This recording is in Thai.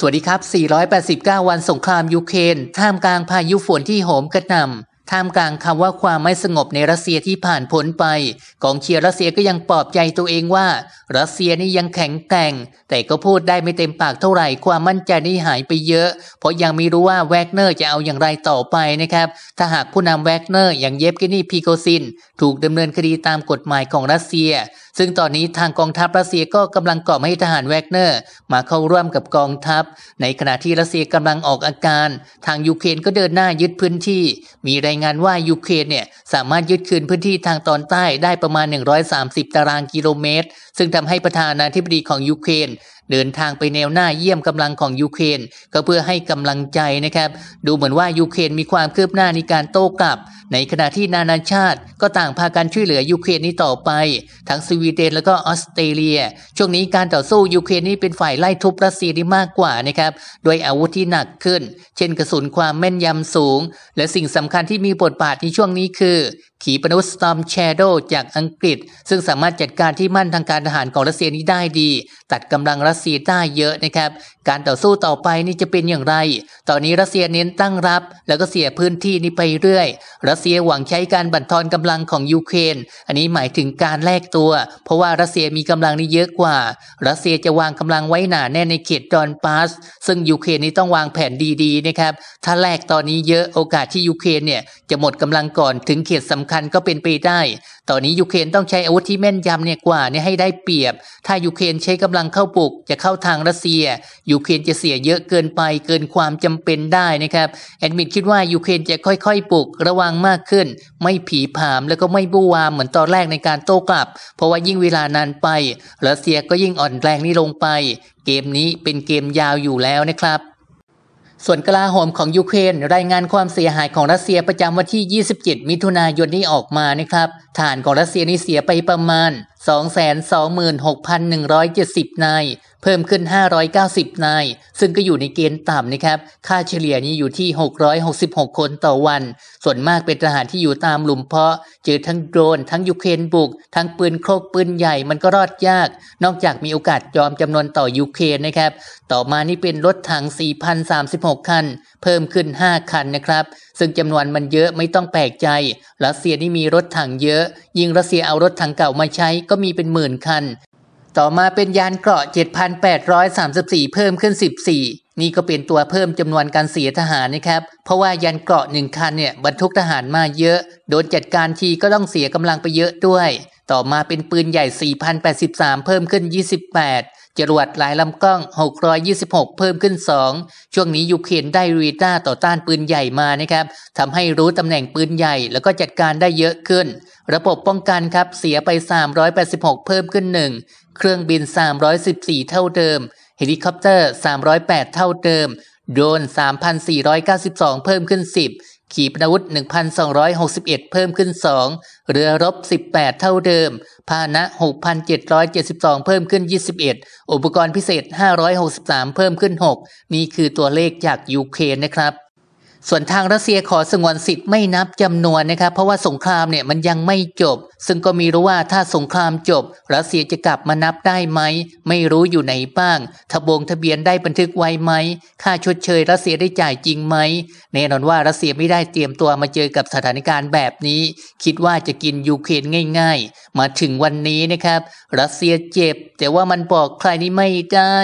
สวัสดีครับ 489 วันสงคราม ยูเครนท่ามกลางพายุฝนที่โหมกระหน่ำท่ามกลางคำว่าความไม่สงบในรัสเซียที่ผ่านพ้นไป กองเชียร์รัสเซียก็ยังปลอบใจตัวเองว่ารัสเซียนี่ยังแข็งแกร่ง แต่ก็พูดได้ไม่เต็มปากเท่าไหร่ความมั่นใจนี่หายไปเยอะ เพราะยังไม่รู้ว่าแวกเนอร์จะเอาอย่างไรต่อไปนะครับถ้าหากผู้นำแวกเนอร์อย่างเยฟกินีพีโกซิน ถูกดำเนินคดีตามกฎหมายของรัสเซีย ซึ่งตอนนี้ทางกองทัพรัสเซียก็กำลังก่อให้ทหารแวกเนอร์ มาเข้าร่วมกับกองทัพ ในขณะที่รัสเซียกำลังออกอาการ ทางยูเครนก็เดินหน้ายึดพื้นที่มีแรงงานว่ายูเครนเนี่ยสามารถยึดคืนพื้นที่ทางตอนใต้ได้ประมาณ 130 ตารางกิโลเมตร ซึ่งทำให้ประธานาธิบดีของยูเครนเดินทางไปแนวหน้าเยี่ยมกำลังของยูเครนก็เพื่อให้กำลังใจนะครับ ดูเหมือนว่ายูเครนมีความคืบหน้าในการโต้กลับ ในขณะที่นานาชาติ ก็ต่างพากันช่วยเหลือยูเครนนี้ต่อไป ทั้งสวีเดนแล้วก็ออสเตรเลีย ช่วงนี้การต่อสู้ยูเครนนี้เป็นฝ่ายไล่ทุบรัสเซียได้มากกว่านะครับโดยอาวุธที่หนักขึ้น เช่นกระสุนความแม่นยำสูง และสิ่งสำคัญที่มีบทบาทในช่วงนี้คือขีปนาวุธสตอมแชโดจากอังกฤษ ซึ่งสามารถจัดการที่มั่นทางการทหารของรัสเซียนี้ได้ดี ตัดกำลังรัสเซียได้เยอะนะครับการต่อสู้ต่อไปนี่จะเป็นอย่างไร ตอนนี้รัสเซียเน้นตั้งรับแล้วก็เสียพื้นที่นี้ไปเรื่อย รัสเซียหวังใช้การบั่นทอนกำลังของยูเครนอันนี้หมายถึงการแลกตัว เพราะว่ารัสเซียมีกำลังนี่เยอะกว่ารัสเซียจะวางกำลังไว้หนาแน่ในเขตดอนปาส ซึ่งยูเครนนี้ต้องวางแผนดีๆนะครับถ้าแลกตอนนี้เยอะโอกาสที่ยูเครนเนี่ยจะหมดกำลังก่อนถึงเขตสำคัญก็เป็นไปได้ ตอนนี้ยูเครนต้องใช้อาวุธที่แม่นยำเนี่ยกว่าเนี่ยให้ได้เปรียบ ถ้ายูเครนใช้กำลังเข้าปลุกจะเข้าทางรัสเซีย ยูเครนจะเสียเยอะเกินไปเกินความจำเป็นได้นะครับ แอดมินคิดว่ายูเครนจะค่อย ๆปลุกระวังมากขึ้น ไม่ผีผามแล้วก็ไม่บูวามเหมือนตอนแรกในการโต้กลับ เพราะว่ายิ่งเวลานานไปรัสเซียก็ยิ่งอ่อนแรงนี่ลงไป เกมนี้เป็นเกมยาวอยู่แล้วนะครับส่วนกลาโหมของยูเครนรายงานความเสียหายของรัสเซียประจำวันที่ 27 มิถุนายนนี้ออกมานะครับฐานของรัสเซียนี่เสียไปประมาณ226,170นายเพิ่มขึ้น 590 นาย ซึ่งก็อยู่ในเกณฑ์ต่ำนะครับ ค่าเฉลี่ยนี้อยู่ที่ 666 คนต่อวัน ส่วนมากเป็นทหารที่อยู่ตามหลุมเพาะ เจอทั้งโดรนทั้งยูเครนบุก ทั้งปืนโครกปืนใหญ่มันก็รอดยาก นอกจากมีโอกาสยอมจำนวนต่อยูเครนนะครับ ต่อมานี่เป็นรถถัง4,036 คัน เพิ่มขึ้น 5 คันนะครับ ซึ่งจำนวนมันเยอะไม่ต้องแปลกใจรัสเซียนี่มีรถถังเยอะยิงรัสเซียเอารถถังเก่ามาใช้ก็มีเป็นหมื่นคัน ต่อมาเป็นยานเกราะ 7,834 เพิ่มขึ้น 14 นี่ก็เป็นตัวเพิ่มจำนวนการเสียทหารนะครับ เพราะว่ายานเกราะหนึ่งคันเนี่ยบรรทุกทหารมาเยอะ โดนจัดการทีก็ต้องเสียกำลังไปเยอะด้วย ต่อมาเป็นปืนใหญ่ 4,083 เพิ่มขึ้น 28จรวดหลายลำกล้อง 626 เพิ่มขึ้น 2 ช่วงนี้ยูเครนได้รีด้าต่อต้านปืนใหญ่มานะครับทำให้รู้ตำแหน่งปืนใหญ่แล้วก็จัดการได้เยอะขึ้น ระบบป้องกันครับเสียไป 386 เพิ่มขึ้น 1 เครื่องบิน 314 เท่าเดิม เฮลิคอปเตอร์ 308 เท่าเดิม โดรน3,492 เพิ่มขึ้น 10ขีปนาวุธ 1,261 เพิ่มขึ้น 2 เรือรบ 18 เท่าเดิม พาหนะ 6,772 เพิ่มขึ้น 21 อุปกรณ์พิเศษ 563 เพิ่มขึ้น 6 นี่คือตัวเลขจากยูเครนนะครับส่วนทางรัสเซียขอสงวนสิทธิ์ไม่นับจำนวนนะครับเพราะว่าสงครามเนี่ยมันยังไม่จบ ซึ่งก็มีรู้ว่าถ้าสงครามจบรัสเซียจะกลับมานับได้ไหมไม่รู้อยู่ไหนบ้างทะบงทะเบียนได้บันทึกไว้ไหมค่าชดเชยรัสเซียได้จ่ายจริงไหมแน่นอนว่ารัสเซียไม่ได้เตรียมตัวมาเจอกับสถานการณ์แบบนี้ คิดว่าจะกินยูเครนง่าย ๆ มาถึงวันนี้นะครับรัสเซียเจ็บแต่ว่ามันบอกใครนี่ไม่ได้